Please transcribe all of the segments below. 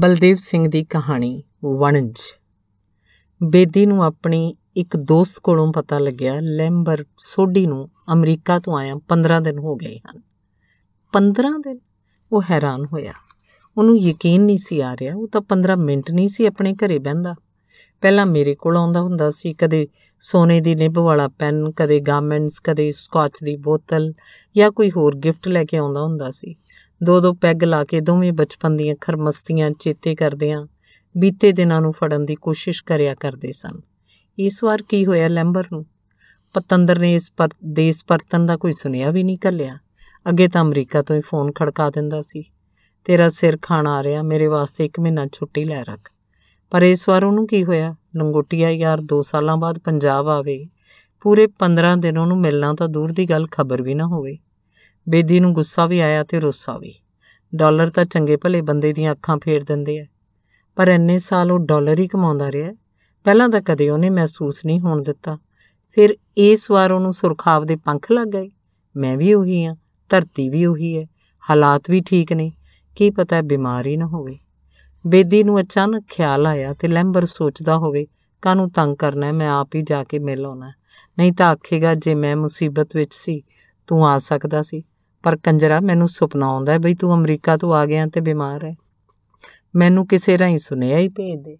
ਬਲਦੇਵ ਸਿੰਘ ਦੀ ਕਹਾਣੀ ਵਣਜ ਬੇਦੀ ਨੂੰ ਆਪਣੀ ਇੱਕ ਦੋਸਤ ਕੋਲੋਂ ਪਤਾ ਲੱਗਿਆ ਲੈਂਬਰ ਸੋਢੀ ਨੂੰ ਅਮਰੀਕਾ ਤੋਂ ਆਇਆ 15 ਦਿਨ ਹੋ ਗਏ ਹਨ 15 ਦਿਨ ਉਹ ਹੈਰਾਨ ਹੋਇਆ ਉਹਨੂੰ ਯਕੀਨ ਨਹੀਂ ਸੀ ਆ ਰਿਹਾ ਉਹ ਤਾਂ 15 ਮਿੰਟ ਨਹੀਂ ਸੀ ਆਪਣੇ ਘਰੇ ਬੈੰਦਾ ਪਹਿਲਾਂ ਮੇਰੇ ਕੋਲ ਆਉਂਦਾ ਹੁੰਦਾ ਸੀ ਕਦੇ ਸੋਨੇ ਦੀ ਨਿਬ ਵਾਲਾ ਪੈਨ ਕਦੇ ਗਾਰਮੈਂਟਸ ਕਦੇ ਸਕਾਚ ਦੀ ਬੋਤਲ ਜਾਂ ਕੋਈ ਹੋਰ ਗਿਫਟ ਲੈ ਕੇ ਆਉਂਦਾ ਹੁੰਦਾ ਸੀ ਦੋ ਦੋ ਪੈਗ ਲਾ ਕੇ ਦੋਵੇਂ ਬਚਪਨ ਦੀਆਂ ਖਰਮਸਤੀਆਂ ਚੇਤੇ ਕਰਦਿਆਂ ਬੀਤੇ ਦਿਨਾਂ ਨੂੰ ਫੜਨ ਦੀ ਕੋਸ਼ਿਸ਼ ਕਰਿਆ ਕਰਦੇ ਸਨ ਇਸ ਵਾਰ ਕੀ ਹੋਇਆ ਲੈਂਬਰ ਨੂੰ ਪਤੰਦਰ ਨੇ ਇਸ ਪਰ ਦੇਸ ਪਰਤਨ ਦਾ ਕੋਈ ਸੁਨੇਹਾ ਵੀ ਨਹੀਂ ਕੱਲਿਆ ਅੱਗੇ ਤਾਂ ਅਮਰੀਕਾ ਤੋਂ ਹੀ ਫੋਨ ਖੜਕਾ ਦਿੰਦਾ ਸੀ ਤੇਰਾ ਸਿਰ ਖਾਣ ਆ ਰਿਹਾ ਮੇਰੇ ਵਾਸਤੇ 1 ਮਹੀਨਾ ਛੁੱਟੀ ਲੈ ਰੱਖ ਪਰ ਇਸ ਵਾਰ ਉਹਨੂੰ ਕੀ ਹੋਇਆ ਲੰਗੋਟੀਆ ਯਾਰ 2 ਸਾਲਾਂ ਬਾਅਦ ਪੰਜਾਬ ਆਵੇ ਪੂਰੇ 15 ਦਿਨ ਉਹਨੂੰ ਮਿਲਣਾ ਤਾਂ ਦੂਰ ਦੀ ਗੱਲ ਖਬਰ ਵੀ ਨਾ ਹੋਵੇ ਬੇਦੀ ਨੂੰ ਗੁੱਸਾ ਵੀ ਆਇਆ ਤੇ ਰੋਸਾ ਵੀ ਡਾਲਰ ਤਾਂ ਚੰਗੇ ਭਲੇ ਬੰਦੇ ਦੀਆਂ ਅੱਖਾਂ ਫੇਰ ਦਿੰਦੇ ਆ ਪਰ ਇੰਨੇ ਸਾਲ ਉਹ ਡਾਲਰ ਹੀ ਕਮਾਉਂਦਾ ਰਿਹਾ ਪਹਿਲਾਂ ਤਾਂ ਕਦੇ ਉਹਨੇ ਮਹਿਸੂਸ ਨਹੀਂ ਹੋਣ ਦਿੱਤਾ ਫਿਰ ਇਸ ਵਾਰ ਉਹਨੂੰ ਸੁਰਖਾਵ ਦੇ ਪੰਖ ਲੱਗ ਗਏ ਮੈਂ ਵੀ ਉਹੀ ਆ ਧਰਤੀ ਵੀ ਉਹੀ ਹੈ ਹਾਲਾਤ ਵੀ ਠੀਕ ਨੇ ਕੀ ਪਤਾ ਬਿਮਾਰੀ ਨਾ ਹੋਵੇ ਬੇਦੀ ਨੂੰ ਅਚਾਨਕ ਖਿਆਲ ਆਇਆ ਤੇ ਲੈਂਬਰ ਸੋਚਦਾ ਹੋਵੇ ਕਾਨੂੰ ਤੰਗ ਕਰਨਾ ਮੈਂ ਆਪ ਹੀ ਜਾ ਕੇ ਮਿਲ ਆਉਣਾ ਨਹੀਂ ਤਾਂ ਆਖੇਗਾ ਜੇ ਮੈਂ ਮੁਸੀਬਤ ਵਿੱਚ ਸੀ ਤੂੰ ਆ ਸਕਦਾ ਸੀ ਪਰ ਕੰਜਰਾ ਮੈਨੂੰ ਸੁਪਨਾ ਆਉਂਦਾ ਬਈ ਤੂੰ ਅਮਰੀਕਾ ਤੋਂ ਆ ਗਿਆ ਤੇ ਬਿਮਾਰ ਹੈ ਮੈਨੂੰ ਕਿਸੇ ਰਾਹੀਂ ਸੁਨੇਹਾ ਹੀ ਭੇਜ ਦੇ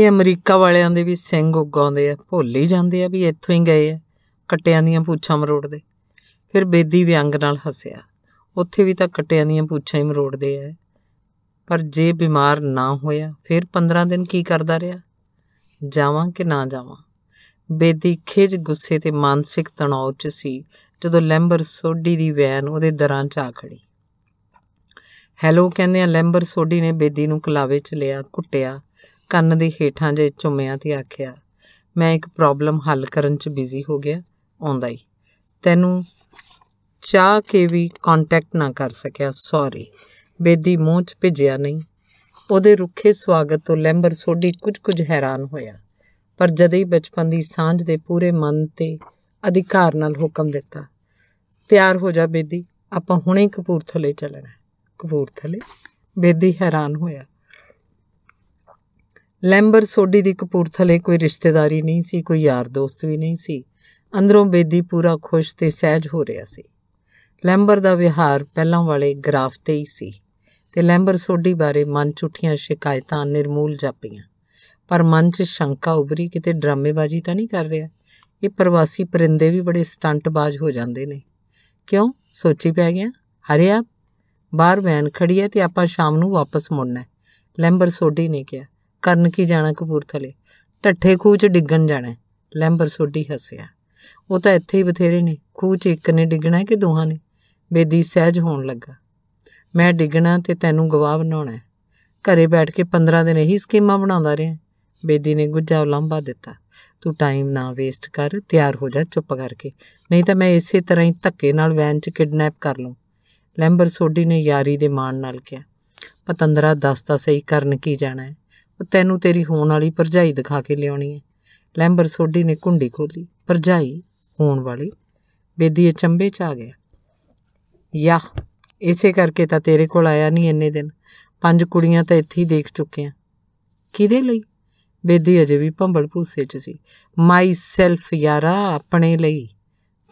ਇਹ ਅਮਰੀਕਾ ਵਾਲਿਆਂ ਦੇ ਵੀ ਸਿੰਘ ਉਗਾਉਂਦੇ ਆ ਭੁੱਲ ਹੀ ਜਾਂਦੇ ਆ ਵੀ ਇੱਥੋਂ ਹੀ ਗਏ ਆ ਕਟਿਆਂ ਦੀਆਂ ਪੂਛਾਂ ਮਰੋੜਦੇ ਫਿਰ ਬੇਦੀ ਵਿਅੰਗ ਨਾਲ ਹੱਸਿਆ ਉੱਥੇ ਵੀ ਤਾਂ ਕਟਿਆਂ ਦੀਆਂ ਪੂਛਾਂ ਹੀ ਮਰੋੜਦੇ ਆ ਪਰ ਜੇ ਬਿਮਾਰ ਨਾ ਹੋਇਆ ਫਿਰ 15 ਦਿਨ ਕੀ ਕਰਦਾ ਰਿਹਾ ਜਾਵਾਂ ਕਿ ਨਾ ਜਾਵਾਂ ਬੇਦੀ ਖਿਜ ਗੁੱਸੇ ਤੇ ਮਾਨਸਿਕ ਤਣਾਅ 'ਚ ਸੀ ਜਦੋਂ ਲੈਂਬਰ ਸੋਢੀ ਦੀ ਵੈਨ ਉਹਦੇ ਦਰਾਂ 'ਚ ਆ ਖੜੀ ਹੈਲੋ ਕਹਿੰਦੇ ਆ ਲੈਂਬਰ ਸੋਢੀ ਨੇ ਬੇਦੀ ਨੂੰ ਕਲਾਵੇ 'ਚ ਲਿਆ ਕੁੱਟਿਆ ਕੰਨ ਦੇ ਹੀਠਾਂ ਜੇ ਚੁੰਮਿਆ ਤੇ ਆਖਿਆ ਮੈਂ ਇੱਕ ਪ੍ਰੋਬਲਮ ਹੱਲ ਕਰਨ 'ਚ ਬਿਜ਼ੀ ਹੋ ਗਿਆ ਆਉਂਦਾ ਹੀ ਤੈਨੂੰ ਚਾਹ ਕੇ ਵੀ ਕੰਟੈਕਟ ਨਾ ਕਰ ਸਕਿਆ ਸੌਰੀ ਬੇਦੀ ਮੂੰਹ 'ਚ ਭਿਜਿਆ ਨਹੀਂ ਉਹਦੇ ਰੁੱਖੇ ਸਵਾਗਤ ਤੋਂ ਲੈਂਬਰ ਸੋਢੀ ਕੁਝ-ਕੁਝ ਹੈਰਾਨ ਹੋਇਆ ਪਰ ਜਦ ਹੀ ਬਚਪਨ ਦੀ ਸਾਂਝ ਦੇ ਪੂਰੇ ਮਨ ਤੇ ਅਧਿਕਾਰ ਨਾਲ ਹੁਕਮ ਦਿੱਤਾ ਤਿਆਰ ਹੋ ਜਾ ਬੇਦੀ ਆਪਾਂ ਹੁਣੇ ਕਪੂਰਥਲੇ ਚੱਲਣਾ ਕਪੂਰਥਲੇ ਬੇਦੀ ਹੈਰਾਨ ਹੋਇਆ ਲੈਂਬਰ ਸੋਡੀ ਦੀ ਕਪੂਰਥਲੇ ਕੋਈ ਰਿਸ਼ਤੇਦਾਰੀ ਨਹੀਂ ਸੀ ਕੋਈ ਯਾਰ ਦੋਸਤ ਵੀ ਨਹੀਂ ਸੀ ਅੰਦਰੋਂ ਬੇਦੀ ਪੂਰਾ ਖੁਸ਼ ਤੇ ਸਹਿਜ ਹੋ ਰਿਹਾ ਸੀ ਲੈਂਬਰ ਦਾ ਵਿਹਾਰ ਪਹਿਲਾਂ ਵਾਲੇ ਗ੍ਰਾਫ ਤੇ ਹੀ ਸੀ ਤੇ ਲੈਂਬਰ ਸੋਡੀ ਬਾਰੇ ਮਨ ਚੁੱਠੀਆਂ ਸ਼ਿਕਾਇਤਾਂ ਨਿਰਮੂਲ ਜਾਪੀਆਂ ਪਰ ਮਨ 'ਚ ਸ਼ੰਕਾ ਉਭਰੀ ਕਿਤੇ ਡਰਾਮੇਬਾਜ਼ੀ ਤਾਂ ਨਹੀਂ ਕਰ ਰਿਹਾ ਇਹ ਪ੍ਰਵਾਸੀ ਪਰਿੰਦੇ ਵੀ ਬੜੇ ਸਟੰਟਬਾਜ਼ ਹੋ ਜਾਂਦੇ ਨੇ ਕਿਉਂ ਸੋਚੀ ਪੈ ਗਿਆ ਹਰਿਆ ਬਾਹਰ ਵੈਨ ਖੜੀ ਹੈ ਤੇ ਆਪਾਂ ਸ਼ਾਮ ਨੂੰ ਵਾਪਸ ਮੁੜਨਾ ਹੈ ਲੈਂਬਰ ਸੋਢੀ ਨੇ ਕਿਹਾ ਕਰਨ ਕੀ ਜਾਣਾ ਕਪੂਰਥਲੇ ਟੱਠੇ ਖੂਹ 'ਚ ਡਿੱਗਣ ਜਾਣਾ ਲੈਂਬਰ ਸੋਢੀ ਹੱਸਿਆ ਉਹ ਤਾਂ ਇੱਥੇ ਹੀ ਬਥੇਰੇ ਨੇ ਖੂਹ 'ਚ ਇੱਕ ਨੇ ਡਿੱਗਣਾ ਕਿ ਦੋਹਾਂ ਨੇ ਬੇਦੀ ਸਹਿਜ ਹੋਣ ਲੱਗਾ ਮੈਂ ਡਿੱਗਣਾ ਤੇ ਤੈਨੂੰ ਗਵਾਹ ਬਣਾਉਣਾ ਘਰੇ ਬੈਠ ਕੇ 15 ਦਿਨ ਇਹੀ ਸਕੀਮਾਂ ਬਣਾਉਂਦਾ ਰਿਹਾ ਬੇਦੀ ਨੇ ਗੁੱਜਾ ਉਲੰਭਾ ਦਿੱਤਾ ਤੂੰ ਟਾਈਮ ਨਾ ਵੇਸਟ ਕਰ ਤਿਆਰ ਹੋ ਜਾ ਚੁੱਪ ਕਰਕੇ ਨਹੀਂ ਤਾਂ ਮੈਂ ਇਸੇ ਤਰ੍ਹਾਂ ਹੀ ਧੱਕੇ ਨਾਲ ਵੈਨ 'ਚ ਕਿਡਨੈਪ ਕਰ ਲਵਾਂ ਲੈਂਬਰ ਸੋਢੀ ਨੇ ਯਾਰੀ ਦੇ ਮਾਣ ਨਾਲ ਕਿਹਾ ਪਤੰਦਰਾ ਦੱਸਦਾ ਸਹੀ ਕਰਨ ਕੀ ਜਾਣਾ ਹੈ ਉਹ ਤੈਨੂੰ ਤੇਰੀ ਹੋਣ ਵਾਲੀ ਪਰਜਾਈ ਦਿਖਾ ਕੇ ਲਿਆਉਣੀ ਹੈ ਲੈਂਬਰ ਸੋਢੀ ਨੇ ਕੁੰਡੀ ਖੋਲੀ ਪਰਜਾਈ ਹੋਣ ਵਾਲੀ ਬੇਦੀ ਅਚੰਬੇ 'ਚ ਆ ਗਿਆ ਯਾ ਇਸੇ ਕਰਕੇ ਤਾਂ ਤੇਰੇ ਕੋਲ ਆਇਆ ਨਹੀਂ ਇੰਨੇ ਦਿਨ ਪੰਜ ਕੁੜੀਆਂ ਤਾਂ ਇੱਥੇ ਹੀ ਦੇਖ ਚੁੱਕੇ ਆ ਕਿਹਦੇ ਲਈ ਬੇਦੀ ਅਜੇ ਵੀ ਭੰਬਲ ਭੂਸੇ 'ਚ ਸੀ ਮਾਈ ਸੈਲਫ ਯਾਰਾ ਆਪਣੇ ਲਈ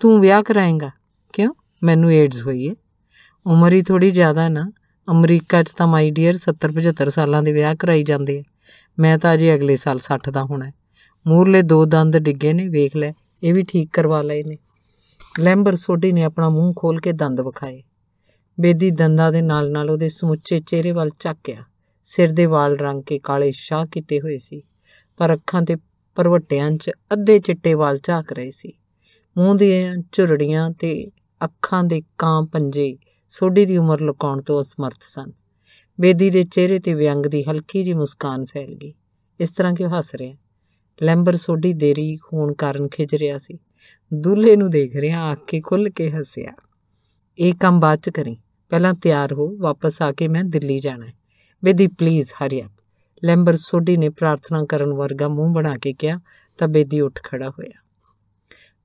ਤੂੰ ਵਿਆਹ ਕਰਾਏਂਗਾ ਕਿਉਂ ਮੈਨੂੰ ਏਡਸ ਹੋਈ ਏ ਉਮਰ ਹੀ ਥੋੜੀ ਜ਼ਿਆਦਾ ਨਾ ਅਮਰੀਕਾ 'ਚ ਤਾਂ ਮਾਈ ਡੀਅਰ 70 75 ਸਾਲਾਂ ਦੇ ਵਿਆਹ ਕਰਾਈ ਜਾਂਦੇ ਆ ਮੈਂ ਤਾਂ ਅਜੇ ਅਗਲੇ ਸਾਲ 60 ਦਾ ਹੋਣਾ ਮੂਰਲੇ ਦੋ ਦੰਦ ਡਿੱਗੇ ਨੇ ਵੇਖ ਲੈ ਇਹ ਵੀ ਠੀਕ ਕਰਵਾ ਲਏ ਨੇ ਲੈਂਬਰ ਸੋਢੀ ਨੇ ਆਪਣਾ ਮੂੰਹ ਖੋਲ ਕੇ ਦੰਦ ਵਿਖਾਏ ਬੇਦੀ ਦੰਦਾਂ ਦੇ ਨਾਲ ਨਾਲ ਉਹਦੇ ਸਮੁੱਚੇ ਚਿਹਰੇ ਵੱਲ ਚੱਕਿਆ ਸਿਰ ਦੇ ਵਾਲ ਰੰਗ ਕੇ ਕਾਲੇ ਸ਼ਾਹ ਕੀਤੇ ਹੋਏ ਸੀ ਪਰ ਅੱਖਾਂ ਤੇ ਪਰਵਟਿਆਂ 'ਚ ਅੱਧੇ ਚਿੱਟੇ ਵਾਲ ਝਾਕ ਰਹੇ ਸੀ ਮੂੰਹ ਦੀਆਂ ਝੁਰੜੀਆਂ ਤੇ ਅੱਖਾਂ ਦੇ ਕਾਂ ਪੰਜੇ ਸੋਢੀ ਦੀ ਉਮਰ ਲੁਕਾਉਣ ਤੋਂ ਅਸਮਰਥ ਸਨ ਬੇਦੀ ਦੇ ਚਿਹਰੇ ਤੇ ਵਿਅੰਗ ਦੀ ਹਲਕੀ ਜੀ ਮੁਸਕਾਨ ਫੈਲ ਗਈ ਇਸ ਤਰ੍ਹਾਂ ਕਿ ਉਹ ਹੱਸ ਰਿਹਾ ਲੈਂਬਰ ਸੋਢੀ ਦੇਰੀ ਹੋਣ ਕਾਰਨ ਖਿਜ ਰਿਹਾ ਸੀ ਦੁੱਲੇ ਨੂੰ ਦੇਖ ਰਿਹਾ ਅੱਖੇ ਖੁੱਲ ਕੇ ਹੱਸਿਆ ਇਹ ਕੰਮ ਬਾਅਦ ਚ ਕਰੀ ਪਹਿਲਾਂ ਤਿਆਰ ਹੋ ਵਾਪਸ ਆ ਕੇ ਮੈਂ ਦਿੱਲੀ ਜਾਣਾ ਹੈ Bedi please hurry up Lamber Sodhi ਨੇ ਪ੍ਰਾਰਥਨਾ ਕਰਨ ਵਰਗਾ ਮੂੰਹ ਬਣਾ ਕੇ ਕਿਹਾ ਤਾਂ ਬੇਦੀ ਉੱਠ ਖੜਾ ਹੋਇਆ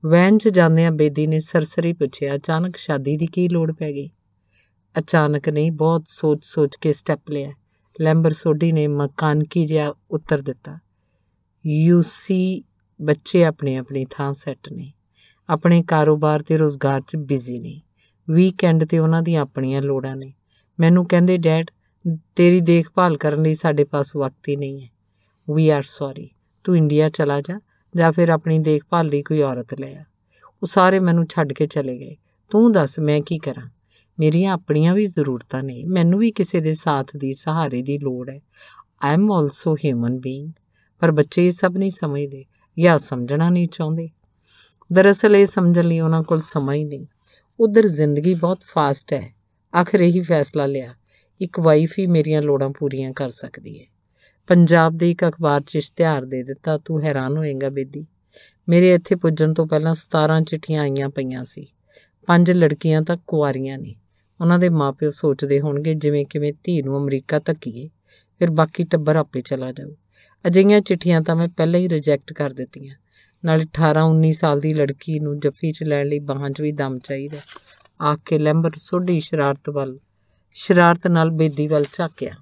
ਵੈਨ 'ਚ ਜਾਂਦਿਆਂ ਬੇਦੀ ਨੇ ਸਰਸਰੀ ਪੁੱਛਿਆ ਅਚਾਨਕ ਸ਼ਾਦੀ ਦੀ ਕੀ ਲੋੜ ਪੈ ਗਈ ਅਚਾਨਕ ਨਹੀਂ ਬਹੁਤ ਸੋਚ-ਸੋਚ ਕੇ ਸਟੈਪ ਲਿਆ ਲੈਂਬਰ ਸੋਢੀ ਨੇ ਕੀ ਜਿਹਾ ਉੱਤਰ ਦਿੱਤਾ ਯੂਸੀ ਬੱਚੇ ਆਪਣੇ ਆਪਣੀ ਥਾਂ ਸੈੱਟ ਨੇ ਆਪਣੇ ਕਾਰੋਬਾਰ ਤੇ ਰੋਜ਼ਗਾਰ 'ਚ ਬਿਜ਼ੀ ਨੇ ਵੀਕਐਂਡ ਤੇ ਉਹਨਾਂ ਦੀਆਂ ਆਪਣੀਆਂ ਲੋੜਾਂ ਨੇ ਮੈਨੂੰ ਕਹਿੰਦੇ ਡੈਡ ਤੇਰੀ ਦੇਖਭਾਲ ਕਰਨ ਲਈ ਸਾਡੇ ਪਾਸ ਵਕਤ ਹੀ ਨਹੀਂ ਹੈ ਵੀ ਆਰ ਸੌਰੀ ਤੂੰ ਇੰਡੀਆ ਚਲਾ ਜਾ ਜਾਂ ਫਿਰ ਆਪਣੀ ਦੇਖਭਾਲ ਲਈ ਕੋਈ ਔਰਤ ਲੈ ਆ ਉਹ ਸਾਰੇ ਮੈਨੂੰ ਛੱਡ ਕੇ ਚਲੇ ਗਏ ਤੂੰ ਦੱਸ ਮੈਂ ਕੀ ਕਰਾਂ ਮੇਰੀਆਂ ਆਪਣੀਆਂ ਵੀ ਜ਼ਰੂਰਤਾਂ ਨੇ ਮੈਨੂੰ ਵੀ ਕਿਸੇ ਦੇ ਸਾਥ ਦੀ ਸਹਾਰੇ ਦੀ ਲੋੜ ਹੈ I am also human being ਪਰ ਬੱਚੇ ਇਹ ਸਭ ਨਹੀਂ ਸਮਝਦੇ ਜਾਂ ਸਮਝਣਾ ਨਹੀਂ ਚਾਹੁੰਦੇ ਦਰਅਸਲ ਇਹ ਸਮਝਣ ਲਈ ਉਹਨਾਂ ਕੋਲ ਸਮਾਂ ਹੀ ਨਹੀਂ ਉਧਰ ਜ਼ਿੰਦਗੀ ਬਹੁਤ ਫਾਸਟ ਹੈ ਆਖਰ ਹੀ ਫੈਸਲਾ ਲਿਆ ਇੱਕ ਵਾਈਫ ਹੀ ਮੇਰੀਆਂ ਲੋੜਾਂ ਪੂਰੀਆਂ ਕਰ ਸਕਦੀ ਹੈ ਪੰਜਾਬ ਦੇ ਇੱਕ ਅਖਬਾਰ 'ਚ ਇਸ਼ਤਿਹਾਰ ਦੇ ਦਿੱਤਾ ਤੂੰ ਹੈਰਾਨ ਹੋਏਗਾ ਬੇਦੀ ਮੇਰੇ ਇੱਥੇ ਪੁੱਜਣ ਤੋਂ ਪਹਿਲਾਂ 17 ਚਿੱਠੀਆਂ ਆਈਆਂ ਪਈਆਂ ਸੀ ਪੰਜ ਲੜਕੀਆਂ ਤਾਂ ਕੁਆਰੀਆਂ ਨੇ ਉਹਨਾਂ ਦੇ ਮਾਪਿਓ ਸੋਚਦੇ ਹੋਣਗੇ ਜਿਵੇਂ ਕਿਵੇਂ ਧੀ ਨੂੰ ਅਮਰੀਕਾ ਧੱਕੀਏ ਫਿਰ ਬਾਕੀ ਟੱਬਰ ਆਪੇ ਚਲਾ ਜਾਊ ਅਜਿਹੀਆਂ ਚਿੱਠੀਆਂ ਤਾਂ ਮੈਂ ਪਹਿਲਾਂ ਹੀ ਰਿਜੈਕਟ ਕਰ ਦਿੱਤੀਆਂ ਨਾਲ 18 19 ਸਾਲ ਦੀ ਲੜਕੀ ਨੂੰ ਜੱਫੀ 'ਚ ਲੈਣ ਲਈ ਬਾਹਾਂ 'ਚ ਵੀ ਦਮ ਚਾਹੀਦਾ ਆਖੇ ਲੈਂਬਰ ਸੋਢੀ ਸ਼ਰਾਰਤ ਵੱਲ ਸ਼ਰਾਰਤ ਨਾਲ ਬੇਦੀ ਵੱਲ ਝਾਕਿਆ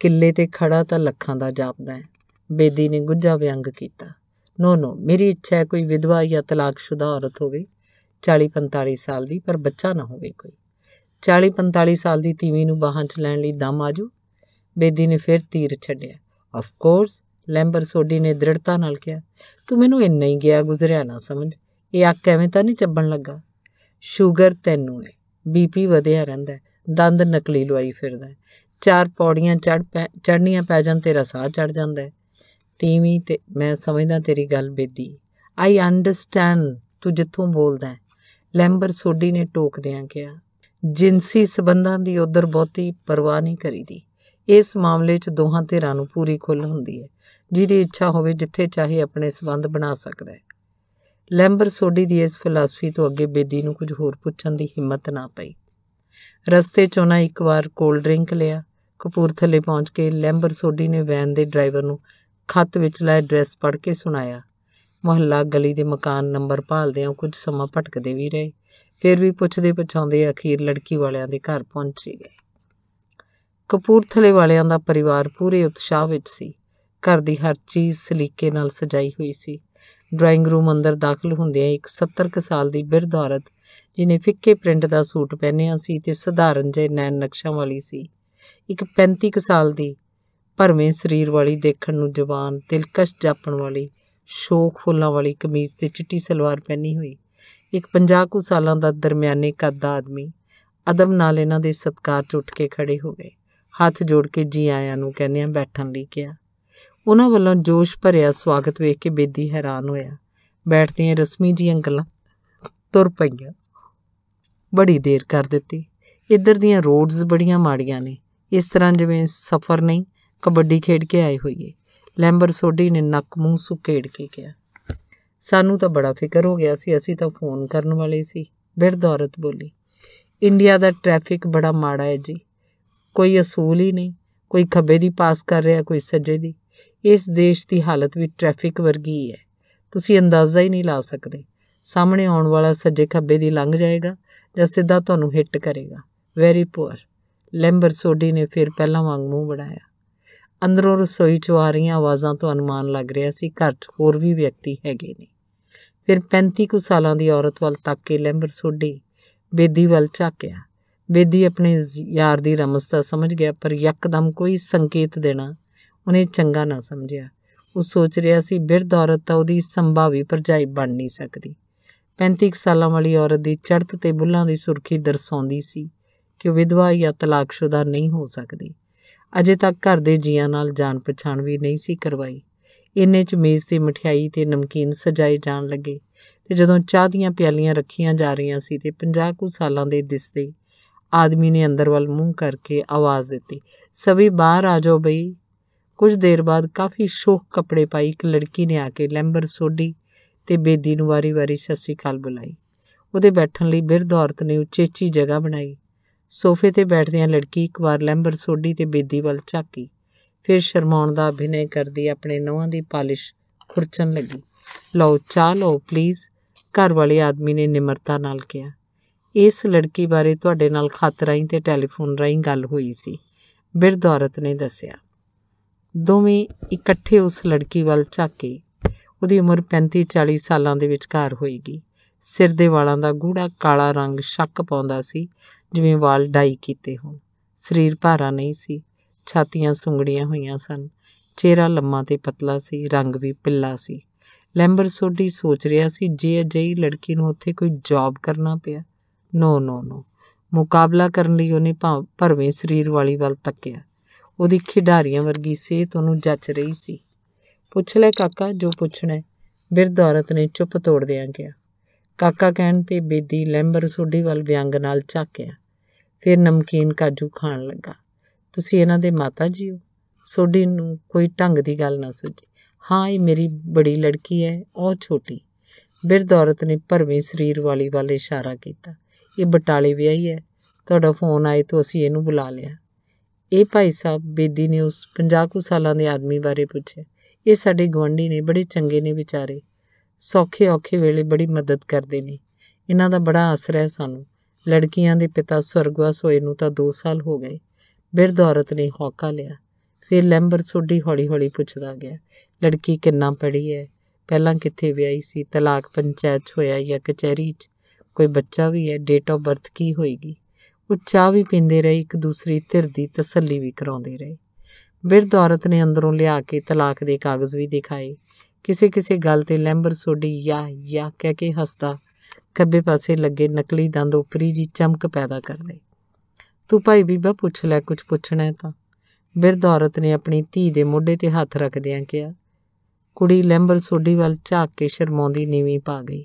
ਕਿੱਲੇ ਤੇ ਖੜਾ ਤਾਂ ਲੱਖਾਂ ਦਾ ਜਾਪਦਾ ਹੈ ਬੇਦੀ ਨੇ ਗੁੱਝਾ ਵਿਅੰਗ ਕੀਤਾ ਨੋ ਨੋ ਮੇਰੀ ਇੱਛਾ ਹੈ ਕੋਈ ਵਿਧਵਾ ਜਾਂ ਤਲਾਕशुदा ਔਰਤ ਹੋਵੇ 40-45 ਸਾਲ ਦੀ ਪਰ ਬੱਚਾ ਨਾ ਹੋਵੇ ਕੋਈ 40-45 ਸਾਲ ਦੀ ਤੀਵੀਂ ਨੂੰ ਬਾਹਾਂ 'ਚ ਲੈਣ ਲਈ ਦਮ ਆਜੂ ਬੇਦੀ ਨੇ ਫਿਰ ਤੀਰ ਛੱਡਿਆ ਆਫ ਕੋਰਸ ਲੈਂਬਰ ਸੋਡੀ ਨੇ ਦ੍ਰਿੜਤਾ ਨਾਲ ਕਿਹਾ ਤੂੰ ਮੈਨੂੰ ਇੰਨਾ ਹੀ ਗਿਆ ਗੁਜ਼ਰਿਆ ਨਾ ਸਮਝ ਇਹ ਅੱਖ ਐਵੇਂ ਤਾਂ ਨਹੀਂ ਚੱਬਣ ਲੱਗਾ ਸ਼ੂਗਰ ਤੈਨੂੰ ਹੈ ਬੀਪੀ ਵਧਿਆ ਰਹਿੰਦਾ ਦੰਦ ਨਕਲੀ ਲਵਾਈ ਫਿਰਦਾ ਚਾਰ ਪੌੜੀਆਂ ਚੜ ਚੜਨੀਆਂ ਪੈ ਜਾਣ ਤੇਰਾ ਸਾਹ ਚੜ ਜਾਂਦਾ ਤੀਵੀਂ ਤੇ ਮੈਂ ਸਮਝਦਾ ਤੇਰੀ ਗੱਲ ਬੇਦੀ ਆਈ ਅੰਡਰਸਟੈਂਡ ਤੂੰ ਜਿੱਥੋਂ ਬੋਲਦਾ ਲੈਂਬਰ ਸੋਡੀ ਨੇ ਟੋਕਦਿਆਂ ਕਿਹਾ ਜਿੰਸੀ ਸਬੰਧਾਂ ਦੀ ਉਧਰ ਬਹੁਤੀ ਪਰਵਾਹ ਨਹੀਂ ਕਰੀਦੀ ਇਸ ਮਾਮਲੇ 'ਚ ਦੋਹਾਂ ਧਿਰਾਂ ਨੂੰ ਪੂਰੀ ਖੁੱਲ ਹੁੰਦੀ ਹੈ ਜਿਹਦੀ ਇੱਛਾ ਹੋਵੇ ਜਿੱਥੇ ਚਾਹੇ ਆਪਣੇ ਸਬੰਧ ਬਣਾ ਸਕਦਾ ਹੈ ਲੈਂਬਰ ਸੋਡੀ ਦੀ ਇਸ ਫਿਲਾਸਫੀ ਤੋਂ ਅੱਗੇ ਬੇਦੀ ਨੂੰ ਕੁਝ ਹੋਰ ਪੁੱਛਣ ਦੀ ਹਿੰਮਤ ਨਾ ਪਈ ਰਸਤੇ 'ਚ ਉਹਨਾਂ ਇੱਕ ਵਾਰ ਕੋਲਡ ਡਰਿੰਕ ਲਿਆ ਕਪੂਰਥਲੇ ਪਹੁੰਚ ਕੇ ਲੈਂਬਰ ਸੋਡੀ ਨੇ ਵੈਨ ਦੇ ਡਰਾਈਵਰ ਨੂੰ ਖੱਤ ਲਾ ਐਡਰੈਸ ਪੜ੍ਹ ਕੇ ਸੁਣਾਇਆ ਮੁਹੱਲਾ ਗਲੀ ਦੇ ਮਕਾਨ ਨੰਬਰ ਭਾਲਦੇ ਆ ਕੁਝ ਸਮਾਂ ਭਟਕਦੇ ਵੀ ਰਹੇ ਫਿਰ ਵੀ ਪੁੱਛਦੇ ਪੁੱਛਾਉਂਦੇ ਅਖੀਰ ਲੜਕੀ ਵਾਲਿਆਂ ਦੇ ਘਰ ਪਹੁੰਚੇ ਗਏ ਕਪੂਰਥਲੇ ਵਾਲਿਆਂ ਦਾ ਪਰਿਵਾਰ ਪੂਰੇ ਉਤਸ਼ਾਹ ਵਿੱਚ ਸੀ ਘਰ ਦੀ ਹਰ ਚੀਜ਼ ਸਲੀਕੇ ਨਾਲ ਸਜਾਈ ਹੋਈ ਸੀ ਡਰਾਇੰਗ ਰੂਮ ਅੰਦਰ ਦਾਖਲ ਆ ਇੱਕ 70 ਸਾਲ ਦੀ ਬਿਰਧ ਔਰਤ ਜਿਨੇ ਫਿੱਕੇ ਪ੍ਰਿੰਟ ਦਾ ਸੂਟ ਪਹਿਨਿਆ ਸੀ ਤੇ ਸਧਾਰਨ ਜੇ ਨੈਣ ਨਕਸ਼ਾਂ ਵਾਲੀ ਸੀ ਇੱਕ 35 ਸਾਲ ਦੀ ਭਰਵੇਂ ਸਰੀਰ ਵਾਲੀ ਦੇਖਣ ਨੂੰ ਜਵਾਨ ਦਿਲਕਸ਼ ਜਾਪਣ ਵਾਲੀ ਸ਼ੋਕ ਫੁੱਲਾਂ ਵਾਲੀ ਕਮੀਜ਼ ਤੇ ਚਿੱਟੀ ਸਲਵਾਰ ਪਹਿਨੀ ਹੋਈ ਇੱਕ 50 ਕੁ ਸਾਲਾਂ ਦਾ ਦਰਮਿਆਨੇ ਕੱਦ ਦਾ ਆਦਮੀ ਅਦਬ ਨਾਲ ਇਹਨਾਂ ਦੇ ਸਤਕਾਰ ਚ ਉੱਠ ਕੇ ਖੜੇ ਹੋ ਗਏ ਹੱਥ ਜੋੜ ਕੇ ਜੀ ਆਇਆਂ ਨੂੰ ਕਹਿੰਦੇ ਆ ਬੈਠਣ ਲਈ ਕਿਹਾ ਉਹਨਾਂ ਵੱਲੋਂ ਜੋਸ਼ ਭਰਿਆ ਸਵਾਗਤ ਵੇਖ ਕੇ ਬੇਦੀ ਹੈਰਾਨ ਹੋਇਆ ਬੈਠਦੀਆਂ ਰਸਮੀ ਜੀਆਂ ਗੱਲਾਂ ਤੁਰ ਪਈਆਂ ਬੜੀ ਦੇਰ ਕਰ ਦਿੱਤੀ ਇੱਧਰ ਦੀਆਂ ਰੋਡਸ ਬੜੀਆਂ ਮਾੜੀਆਂ ਨੇ ਇਸ ਤਰ੍ਹਾਂ ਜਿਵੇਂ ਸਫ਼ਰ ਨਹੀਂ ਕਬੱਡੀ ਖੇਡ ਕੇ ਆਏ ਹੋਈਏ ਲੈਂਬਰ ਸੋਢੀ ਨੇ ਨੱਕ ਮੂੰਹ ਸੁਕੇੜ ਕੇ ਕਿਹਾ ਸਾਨੂੰ ਤਾਂ ਬੜਾ ਫਿਕਰ ਹੋ ਗਿਆ ਸੀ ਅਸੀਂ ਤਾਂ ਫੋਨ ਕਰਨ ਵਾਲੇ ਸੀ ਬਿਰਧ ਔਰਤ ਬੋਲੀ ਇੰਡੀਆ ਦਾ ਟ੍ਰੈਫਿਕ ਬੜਾ ਮਾੜਾ ਹੈ ਜੀ ਕੋਈ ਅਸੂਲ ਹੀ ਨਹੀਂ ਕੋਈ ਖੱਬੇ ਦੀ ਪਾਸ ਕਰ ਰਿਹਾ ਕੋਈ ਸੱਜੇ ਦੀ ਇਸ ਦੇਸ਼ ਦੀ ਹਾਲਤ ਵੀ ਟ੍ਰੈਫਿਕ ਵਰਗੀ ਹੈ ਤੁਸੀਂ ਅੰਦਾਜ਼ਾ ਹੀ ਨਹੀਂ ਲਾ ਸਕਦੇ ਸਾਹਮਣੇ ਆਉਣ ਵਾਲਾ ਸੱਜੇ ਖੱਬੇ ਦੀ ਲੰਘ ਜਾਏਗਾ ਜਾਂ ਸਿੱਧਾ ਤੁਹਾਨੂੰ ਹਿੱਟ ਕਰੇਗਾ ਵੈਰੀ ਪੂਅਰ ਸੋਡੀ ਨੇ ਫਿਰ ਪਹਿਲਾਂ ਵਾਂਗ ਮੂੰਹ ਬਣਾਇਆ ਅੰਦਰੋਂ ਰਸੋਈ ਚੋਂ ਆ ਰਹੀਆਂ ਆਵਾਜ਼ਾਂ ਤੋਂ ਅਨੁਮਾਨ ਲੱਗ ਰਿਹਾ ਸੀ ਘਰ 'ਚ ਹੋਰ ਵੀ ਵਿਅਕਤੀ ਹੈਗੇ ਨੇ ਫਿਰ 35 ਕੁ ਸਾਲਾਂ ਦੀ ਔਰਤ ਵੱਲ ਤੱਕ ਕੇ ਸੋਡੀ ਬੇਦੀ ਵੱਲ ਝਾਕਿਆ ਬੇਦੀ ਆਪਣੇ ਯਾਰ ਦੀ ਰਮਸਤਾ ਸਮਝ ਗਿਆ ਪਰ ਇੱਕਦਮ ਕੋਈ ਸੰਕੇਤ ਦੇਣਾ ਉਹਨੇ ਚੰਗਾ ਨਾ ਸਮਝਿਆ ਉਹ ਸੋਚ ਰਿਹਾ ਸੀ ਬਿਰਧ ਔਰਤ ਤਾਂ ਉਹਦੀ ਸੰਭਾਵੀ ਪਰਜਾਈ ਬਣ ਨਹੀਂ ਸਕਦੀ 35 ਸਾਲਾਂ ਵਾਲੀ ਔਰਤ ਦੀ ਚੜਤ ਤੇ ਬੁੱਲਾਂ ਦੀ ਸੁਰਖੀ ਦਰਸਾਉਂਦੀ ਸੀ ਕਿ ਉਹ ਵਿਧਵਾ ਜਾਂ ਤਲਾਕਸ਼ੁਦਾ ਨਹੀਂ ਹੋ ਸਕਦੀ ਅਜੇ ਤੱਕ ਘਰ ਦੇ ਜੀਆਂ ਨਾਲ ਜਾਣ ਪਛਾਣ ਵੀ ਨਹੀਂ ਸੀ ਕਰਵਾਈ ਇੰਨੇ ਚ ਮੇਜ਼ ਤੇ ਮਠਿਆਈ ਤੇ ਨਮਕੀਨ ਸਜਾਏ ਜਾਣ ਲੱਗੇ ਤੇ ਜਦੋਂ ਚਾਹ ਦੀਆਂ ਪਿਆਲੀਆਂ ਰੱਖੀਆਂ ਜਾ ਰਹੀਆਂ ਸੀ ਤੇ 50 ਕੁ ਸਾਲਾਂ ਦੇ ਦਿਸਦੇ ਆਦਮੀ ਨੇ ਅੰਦਰ ਵੱਲ ਮੂੰਹ ਕਰਕੇ ਆਵਾਜ਼ ਦਿੱਤੀ ਸਭੀ ਬਾਹਰ ਆ ਜਾਓ ਬਈ ਕੁਝ ਦੇਰ ਬਾਅਦ ਕਾਫੀ ਸ਼ੋਖ ਕੱਪੜੇ ਪਾਈ ਇੱਕ ਲੜਕੀ ਨੇ ਆ ਕੇ ਲੈਂਬਰ ਸੋਢੀ ਤੇ ਬੇਦੀ ਨੂੰ ਵਾਰੀ-ਵਾਰੀ ਸੱਸੀ ਕਾਲ ਬੁਲਾਈ ਉਹਦੇ ਬੈਠਣ ਲਈ ਬਿਰਧ ਔਰਤ ਨੇ ਉੱਚੀ-ਉੱਚੀ ਜਗ੍ਹਾ ਬਣਾਈ ਸੋਫੇ ਤੇ ਬੈਠਦਿਆਂ ਲੜਕੀ ਇੱਕ ਵਾਰ ਲੈਂਬਰ ਸੋਢੀ ਤੇ ਬੇਦੀ ਵੱਲ ਝਾਕੀ ਫਿਰ ਸ਼ਰਮਾਉਣ ਦਾ ਅਭਿਨੈ ਕਰਦੀ ਆਪਣੇ ਨਹੁੰ ਦੀ ਪਾਲਿਸ਼ ਖੁਰਚਣ ਲੱਗੀ ਲਓ ਚਾਹ ਲਓ ਪਲੀਜ਼ ਘਰ ਵਾਲੇ ਆਦਮੀ ਨੇ ਨਿਮਰਤਾ ਨਾਲ ਕਿਹਾ ਇਸ ਲੜਕੀ ਬਾਰੇ ਤੁਹਾਡੇ ਨਾਲ ਖਾਤਰਾਈ ਤੇ ਟੈਲੀਫੋਨ ਰਾਹੀਂ ਗੱਲ ਹੋਈ ਸੀ ਬਿਰਧ ਔਰਤ ਨੇ ਦੱਸਿਆ ਦੋਵੇਂ ਇਕੱਠੇ ਉਸ ਲੜਕੀ ਵੱਲ ਝਾਕੇ ਉਹਦੀ ਉਮਰ 35-40 ਸਾਲਾਂ ਦੇ ਵਿਚਕਾਰ ਹੋਏਗੀ ਸਿਰ ਦੇ ਵਾਲਾਂ ਦਾ ਗੂੜਾ ਕਾਲਾ ਰੰਗ ਸ਼ੱਕ ਪਾਉਂਦਾ ਸੀ ਜਿਵੇਂ ਵਾਲ ਡਾਈ ਕੀਤੇ ਹੋਣ ਸਰੀਰ ਭਾਰਾ ਨਹੀਂ ਸੀ ਛਾਤੀਆਂ ਸੁੰਗੜੀਆਂ ਹੋਈਆਂ ਸਨ ਚਿਹਰਾ ਲੰਮਾ ਤੇ ਪਤਲਾ ਸੀ ਰੰਗ ਵੀ ਪਿੱਲਾ ਸੀ ਲੈਂਬਰ ਸੋਢੀ ਸੋਚ ਰਿਹਾ ਸੀ ਜੇ ਅਜਿਹੀ ਲੜਕੀ ਨੂੰ ਉੱਥੇ ਕੋਈ ਜੌਬ ਕਰਨਾ ਪਿਆ ਨੋ ਨੋ ਨੋ ਮੁਕਾਬਲਾ ਕਰਨ ਲਈ ਉਹਨੇ ਭਰਵੇਂ ਸਰੀਰ ਵਾਲੀ ਵੱਲ ਤੱਕਿਆ ਉਹਦੀ ਖਿਡਾਰੀਆਂ ਵਰਗੀ ਸਿਹਤ ਉਹਨੂੰ ਜੱਚ ਰਹੀ ਸੀ ਪੁੱਛ ਲੈ ਕਾਕਾ ਜੋ ਪੁੱਛਣਾ ਹੈ ਬਿਰਧ ਔਰਤ ਨੇ ਚੁੱਪ ਤੋੜਦਿਆਂ ਕਿਹਾ ਕਾਕਾ ਕਹਿਣ ਤੇ ਬੇਦੀ ਲੈਂਬਰ ਸੋਢੀ ਵੱਲ ਵਿਅੰਗ ਨਾਲ ਝਾਕਿਆ ਫਿਰ ਨਮਕੀਨ ਕਾਜੂ ਖਾਣ ਲੱਗਾ ਤੁਸੀਂ ਇਹਨਾਂ ਦੇ ਮਾਤਾ ਜੀ ਹੋ ਸੋਢੀ ਨੂੰ ਕੋਈ ਢੰਗ ਦੀ ਗੱਲ ਨਾ ਸੁਝੀ ਹਾਂ ਇਹ ਮੇਰੀ ਬੜੀ ਲੜਕੀ ਹੈ ਉਹ ਛੋਟੀ ਬਿਰਧ ਔਰਤ ਨੇ ਭਰਵੇਂ ਸਰੀਰ ਵਾਲੀ ਵੱਲ ਇਸ਼ਾਰਾ ਕੀਤਾ ਇਹ ਬਟਾਲੇ ਵਿਆਹੀ ਹੈ ਤੁਹਾਡਾ ਫੋਨ ਆਏ ਤੋਂ ਅਸੀਂ ਇਹਨੂੰ ਬੁਲਾ ਲਿਆ ਇਹ ਭਾਈ ਸਾਹਿਬ ਬੇਦੀ ਨੇ ਉਸ 50 ਕੁ ਸਾਲਾਂ ਦੇ ਆਦਮੀ ਬਾਰੇ ਪੁੱਛਿਆ ਇਹ ਸਾਡੇ ਗਵੰਡੀ ਨੇ ਬੜੇ ਚੰਗੇ ਨੇ ਵਿਚਾਰੇ ਸੌਖੇ ਔਖੇ ਵੇਲੇ ਬੜੀ ਮਦਦ ਕਰਦੇ ਨੇ ਇਹਨਾਂ ਦਾ ਬੜਾ ਆਸਰਾ ਹੈ ਸਾਨੂੰ ਲੜਕੀਆਂ ਦੇ ਪਿਤਾ ਸਵਰਗਵਾਸ ਹੋਏ ਨੂੰ ਤਾਂ 2 ਸਾਲ ਹੋ ਗਏ ਬਿਰਧ ਔਰਤ ਨੇ ਹੌਕਾ ਲਿਆ ਫਿਰ ਲੈਂਬਰ ਸੋਢੀ ਹੌਲੀ-ਹੌਲੀ ਪੁੱਛਦਾ ਗਿਆ ਲੜਕੀ ਕਿੰਨਾ ਪੜੀ ਹੈ ਪਹਿਲਾਂ ਕਿੱਥੇ ਵਿਆਹੀ ਸੀ ਤਲਾਕ ਪੰਚਾਇਤ ਹੋਇਆ ਜਾਂ ਕਚਹਿਰੀ 'ਚ ਕੋਈ ਬੱਚਾ ਵੀ ਹੈ ਡੇਟ ਆਫ ਬਰਥ ਕੀ ਹੋਏਗੀ ਉਹ ਚਾਹ ਵੀ ਪੀਂਦੇ ਰਹੇ ਇੱਕ ਦੂਸਰੀ ਧਿਰ ਦੀ ਤਸੱਲੀ ਵੀ ਕਰਾਉਂਦੇ ਰਹੇ ਬਿਰਧ ਔਰਤ ਨੇ ਅੰਦਰੋਂ ਲਿਆ ਕੇ ਤਲਾਕ ਦੇ ਕਾਗਜ਼ ਵੀ ਦਿਖਾਏ ਕਿਸੇ ਕਿਸੇ ਗੱਲ ਤੇ ਲੈਂਬਰ ਸੋਡੀ ਯਾ ਯਾ ਕਹਿ ਕੇ ਹੱਸਦਾ ਖੱਬੇ ਪਾਸੇ ਲੱਗੇ ਨਕਲੀ ਦੰਦ ਉਪਰੀ ਜੀ ਚਮਕ ਪੈਦਾ ਕਰਦੇ ਤੂੰ ਭਾਈ ਬੀਬਾ ਪੁੱਛ ਲੈ ਕੁਝ ਪੁੱਛਣਾ ਹੈ ਤਾਂ ਬਿਰਧ ਔਰਤ ਨੇ ਆਪਣੀ ਧੀ ਦੇ ਮੋਢੇ ਤੇ ਹੱਥ ਰੱਖਦਿਆਂ ਕਿਹਾ ਕੁੜੀ ਲੈਂਬਰ ਸੋਡੀ ਵੱਲ ਝਾਕ ਕੇ ਸ਼ਰਮਾਉਂਦੀ ਨੀਵੀਂ ਪਾ ਗਈ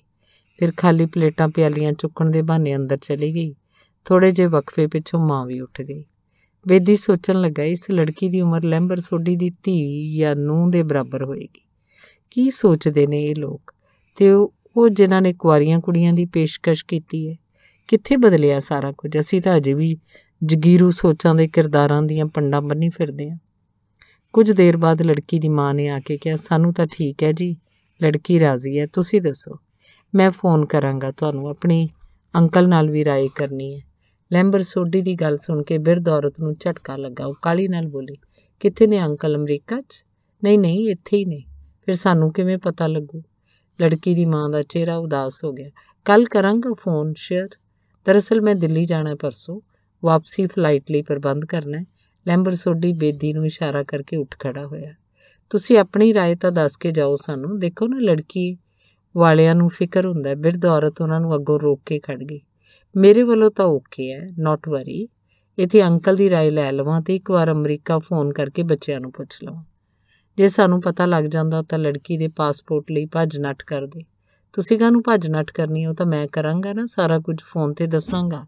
ਫਿਰ ਖਾਲੀ ਪਲੇਟਾਂ ਪਿਆਲੀਆਂ ਚੁੱਕਣ ਦੇ ਬਹਾਨੇ ਅੰਦਰ ਚਲੀ ਗਈ ਥੋੜੇ ਜੇ ਵਕਫੇ ਪਿੱਛੋਂ ਮਾਂ ਵੀ ਉੱਠ ਗਈ ਬੇਦੀ ਸੋਚਣ ਲੱਗਾ ਇਸ ਲੜਕੀ ਦੀ ਉਮਰ ਲੈਂਬਰ ਸੋਢੀ ਦੀ ਧੀ ਜਾਂ ਨੂੰਹ ਦੇ ਬਰਾਬਰ ਹੋਏਗੀ ਕੀ ਸੋਚਦੇ ਨੇ ਇਹ ਲੋਕ ਤੇ ਉਹ ਜਿਨ੍ਹਾਂ ਨੇ ਕੁਆਰੀਆਂ ਕੁੜੀਆਂ ਦੀ ਪੇਸ਼ਕਸ਼ ਕੀਤੀ ਹੈ ਕਿੱਥੇ ਬਦਲਿਆ ਸਾਰਾ ਕੁਝ ਅਸੀਂ ਤਾਂ ਅਜੇ ਵੀ ਜਗੀਰੂ ਸੋਚਾਂ ਦੇ ਕਿਰਦਾਰਾਂ ਦੀਆਂ ਪੰਡਾਂ ਬੰਨੀ ਫਿਰਦੇ ਆਂ ਕੁਝ ਦੇਰ ਬਾਅਦ ਲੜਕੀ ਦੀ ਮਾਂ ਨੇ ਆ ਕੇ ਕਿਹਾ ਸਾਨੂੰ ਤਾਂ ਠੀਕ ਹੈ ਜੀ ਲੜਕੀ ਰਾਜ਼ੀ ਹੈ ਤੁਸੀਂ ਦੱਸੋ ਮੈਂ ਫੋਨ ਕਰਾਂਗਾ ਤੁਹਾਨੂੰ ਆਪਣੀ ਅੰਕਲ ਨਾਲ ਵੀ رائے ਕਰਨੀ ਹੈ ਲੈਂਬਰ ਸੋਡੀ ਦੀ ਗੱਲ ਸੁਣ ਕੇ ਬਿਰਧ ਔਰਤ ਨੂੰ ਝਟਕਾ ਲੱਗਾ ਉਹ ਕਾਲੀ ਨਾਲ ਬੋਲੀ ਕਿੱਥੇ ਨੇ ਅੰਕਲ ਅਮਰੀਕਾ 'ਚ ਨਹੀਂ ਨਹੀਂ ਇੱਥੇ ਹੀ ਨੇ ਫਿਰ ਸਾਨੂੰ ਕਿਵੇਂ ਪਤਾ ਲੱਗੂ ਲੜਕੀ ਦੀ ਮਾਂ ਦਾ ਚਿਹਰਾ ਉਦਾਸ ਹੋ ਗਿਆ ਕੱਲ ਕਰਾਂਗਾ ਫੋਨ ਸ਼ੇਅਰ ਦਰਅਸਲ ਮੈਂ ਦਿੱਲੀ ਜਾਣਾ ਪਰਸੋਂ ਵਾਪਸੀ ਫਲਾਈਟ ਲਈ ਪ੍ਰਬੰਧ ਕਰਨਾ ਹੈ ਲੈਂਬਰ ਸੋਡੀ ਬੇਦੀ ਨੂੰ ਇਸ਼ਾਰਾ ਕਰਕੇ ਉੱਠ ਖੜਾ ਹੋਇਆ ਤੁਸੀਂ ਆਪਣੀ رائے ਤਾਂ ਦੱਸ ਕੇ ਜਾਓ ਸਾਨੂੰ ਦੇਖੋ ਨਾ ਲੜਕੀ ਵਾਲਿਆਂ ਨੂੰ ਫਿਕਰ ਹੁੰਦਾ ਹੈ ਬਿਰਧ ਔਰਤ ਉਹਨਾਂ ਨੂੰ ਅੱਗੋਂ ਰੋਕ ਕੇ ਖੜ ਗਈ ਮੇਰੇ ਵੱਲੋਂ ਤਾਂ ਓਕੇ ਹੈ ਨਾਟ ਵਰੀ ਇਥੇ ਅੰਕਲ ਦੀ رائے ਲੈ ਲਵਾਂ ਤੇ ਇੱਕ ਵਾਰ ਅਮਰੀਕਾ ਫੋਨ ਕਰਕੇ ਬੱਚਿਆਂ ਨੂੰ ਪੁੱਛ ਲਵਾਂ ਜੇ ਸਾਨੂੰ ਪਤਾ ਲੱਗ ਜਾਂਦਾ ਤਾਂ ਲੜਕੀ ਦੇ ਪਾਸਪੋਰਟ ਲਈ ਭੱਜ ਕਰ ਕਰਦੇ ਤੁਸੀਂ ਕਾਹਨੂੰ ਭੱਜ ਨੱਟ ਕਰਨੀ ਉਹ ਤਾਂ ਮੈਂ ਕਰਾਂਗਾ ਨਾ ਸਾਰਾ ਕੁਝ ਫੋਨ ਤੇ ਦੱਸਾਂਗਾ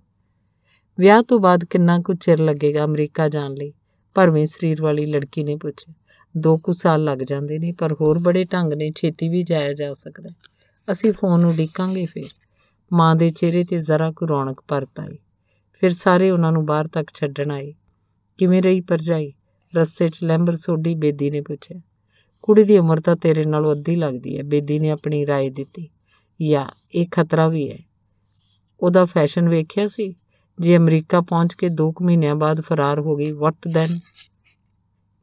ਵਿਆਹ ਤੋਂ ਬਾਅਦ ਕਿੰਨਾ ਕੁ ਚਿਰ ਲੱਗੇਗਾ ਅਮਰੀਕਾ ਜਾਣ ਲਈ ਪਰਵੇਂ ਸਰੀਰ ਵਾਲੀ ਲੜਕੀ ਨੇ ਪੁੱਛਿਆ ਦੋ ਕੁ ਸਾਲ ਲੱਗ ਜਾਂਦੇ ਨੇ ਪਰ ਹੋਰ ਬੜੇ ਢੰਗ ਨੇ ਛੇਤੀ ਵੀ ਜਾਇਆ ਜਾ ਸਕਦਾ ਅਸੀਂ ਫੋਨ ਉਡੀਕਾਂਗੇ ਫੇਰ ਮਾਂ ਦੇ ਚਿਹਰੇ ਤੇ ਜ਼ਰਾ ਕੋ ਰੌਣਕ ਪਰਤ ਆਈ ਫਿਰ ਸਾਰੇ ਉਹਨਾਂ ਨੂੰ ਬਾਹਰ ਤੱਕ ਛੱਡਣ ਆਏ ਕਿਵੇਂ ਰਹੀ ਪਰਜਾਈ ਰਸਤੇ 'ਚ ਲੈਂਬਰ ਸੋਡੀ ਬੇਦੀ ਨੇ ਪੁੱਛਿਆ ਕੁੜੀ ਦੀ ਉਮਰ ਤਾਂ ਤੇਰੇ ਨਾਲੋਂ ਅੱਧੀ ਲੱਗਦੀ ਹੈ ਬੇਦੀ ਨੇ ਆਪਣੀ رائے ਦਿੱਤੀ ਯਾ ਇਹ ਖਤਰਾ ਵੀ ਹੈ ਉਹਦਾ ਫੈਸ਼ਨ ਵੇਖਿਆ ਸੀ ਜੇ ਅਮਰੀਕਾ ਪਹੁੰਚ ਕੇ 2 ਮਹੀਨਿਆਂ ਬਾਅਦ ਫਰਾਰ ਹੋ ਗਈ ਵਾਟ ਦੈਨ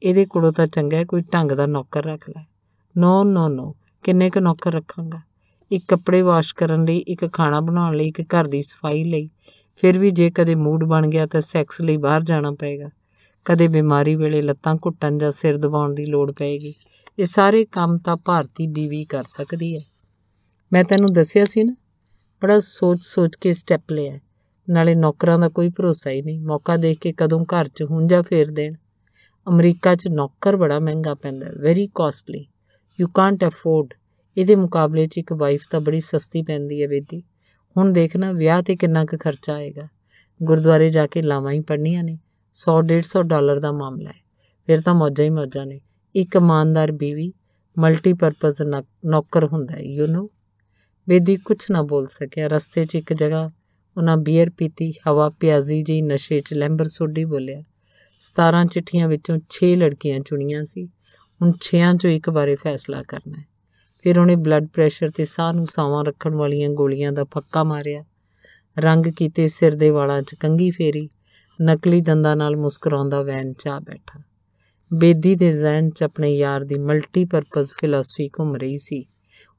ਇਹਦੇ ਕੋਲੋਂ ਤਾਂ ਚੰਗਾ ਕੋਈ ਢੰਗ ਦਾ ਨੌਕਰ ਰੱਖ ਲੈ ਨੋ ਨੋ ਨੋ ਕਿੰਨੇ ਕੁ ਨੌਕਰ ਰੱਖਾਂਗਾ ਇੱਕ ਕੱਪੜੇ ਵਾਸ਼ ਕਰਨ ਲਈ ਇੱਕ ਖਾਣਾ ਬਣਾਉਣ ਲਈ ਇੱਕ ਘਰ ਦੀ ਸਫਾਈ ਲਈ ਫਿਰ ਵੀ ਜੇ ਕਦੇ ਮੂਡ ਬਣ ਗਿਆ ਤਾਂ ਸੈਕਸ ਲਈ ਬਾਹਰ ਜਾਣਾ ਪਏਗਾ ਕਦੇ ਬਿਮਾਰੀ ਵੇਲੇ ਲੱਤਾਂ ਘੁੱਟਣ ਜਾਂ ਸਿਰ ਦਬਾਉਣ ਦੀ ਲੋੜ ਪਏਗੀ ਇਹ ਸਾਰੇ ਕੰਮ ਤਾਂ ਭਾਰਤੀ ਬੀਵੀ ਕਰ ਸਕਦੀ ਹੈ ਮੈਂ ਤੈਨੂੰ ਦੱਸਿਆ ਸੀ ਨਾ ਬੜਾ ਸੋਚ-ਸੋਚ ਕੇ ਸਟੈਪ ਲਿਆ ਨਾਲੇ ਨੌਕਰਾਂ ਦਾ ਕੋਈ ਭਰੋਸਾ ਹੀ ਨਹੀਂ ਮੌਕਾ ਦੇਖ ਕੇ ਕਦੋਂ ਘਰ 'ਚ ਹੁੰਜਾ ਫੇਰ ਦੇਣ ਅਮਰੀਕਾ 'ਚ ਨੌਕਰ ਬੜਾ ਮਹਿੰਗਾ ਪੈਂਦਾ very costly you can't afford ਇਹਦੇ ਮੁਕਾਬਲੇ 'ਚ ਇੱਕ ਵਾਈਫ ਤਾਂ ਬੜੀ ਸਸਤੀ ਪੈਂਦੀ ਹੈ ਬੇਦੀ ਹੁਣ ਦੇਖਣਾ ਵਿਆਹ ਤੇ ਕਿੰਨਾ ਕੁ ਖਰਚਾ ਆਏਗਾ ਗੁਰਦੁਆਰੇ ਜਾ ਕੇ ਲਾਵਾਂ ਹੀ ਪੜਨੀਆਂ ਨੇ 100 150 ਡਾਲਰ ਦਾ ਮਾਮਲਾ ਹੈ ਫਿਰ ਤਾਂ ਮੌਜਾਂ ਹੀ ਮੌਜਾਂ ਨੇ ਇੱਕ ਇਮਾਨਦਾਰ ਬੀਵੀ ਮਲਟੀਪਰਪਸ ਨੌਕਰ ਹੁੰਦਾ ਹੈ ਯੂ نو ਬੇਦੀ ਕੁਝ ਨਾ ਬੋਲ ਸਕਿਆ ਰਸਤੇ 'ਚ ਇੱਕ ਜਗ੍ਹਾ ਉਹਨਾਂ ਬੀਅਰ ਪੀਤੀ ਹਵਾ ਪਿਆਜ਼ੀ ਜੀ ਨਸ਼ੇ 'ਚ ਲੈਂਬਰ ਸੋਡੀ ਬੋਲਿਆ 17 ਚਿੱਠੀਆਂ ਵਿੱਚੋਂ 6 ਲੜਕੀਆਂ ਚੁਣੀਆਂ ਸੀ ਹੁਣ 6ਾਂ 'ਚੋਂ ਇੱਕ ਬਾਰੇ ਫੈਸਲਾ ਕਰਨਾ ਹੈ ਫਿਰ ਉਹਨੇ ਬਲੱਡ ਪ੍ਰੈਸ਼ਰ ਤੇ ਸਾਹ ਨੂੰ ਸਾਵਾਂ ਰੱਖਣ ਵਾਲੀਆਂ ਗੋਲੀਆਂ ਦਾ ਫੱਕਾ ਮਾਰਿਆ ਰੰਗ ਕੀਤੇ ਸਿਰ ਦੇ ਵਾਲਾਂ 'ਚ ਕੰਗੀ ਫੇਰੀ ਨਕਲੀ ਦੰਦਾਂ ਨਾਲ ਮੁਸਕਰਾਉਂਦਾ ਵੈਨ ਚਾ ਬੈਠਾ ਬੇਦੀ ਦੇ ਜ਼ਹਿਨ 'ਚ ਆਪਣੇ ਯਾਰ ਦੀ ਮਲਟੀ ਪਰਪਸ ਫਿਲਾਸਫੀ ਘੁੰਮ ਰਹੀ ਸੀ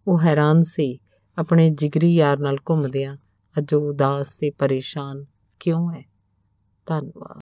ਉਹ ਹੈਰਾਨ ਸੀ ਆਪਣੇ ਜਿਗਰੀ ਯਾਰ ਨਾਲ ਘੁੰਮਦਿਆਂ ਅੱਜ ਉਦਾਸ ਤੇ ਪਰੇਸ਼ਾਨ ਕਿਉਂ ਹੈ ਧੰਨਵਾਦ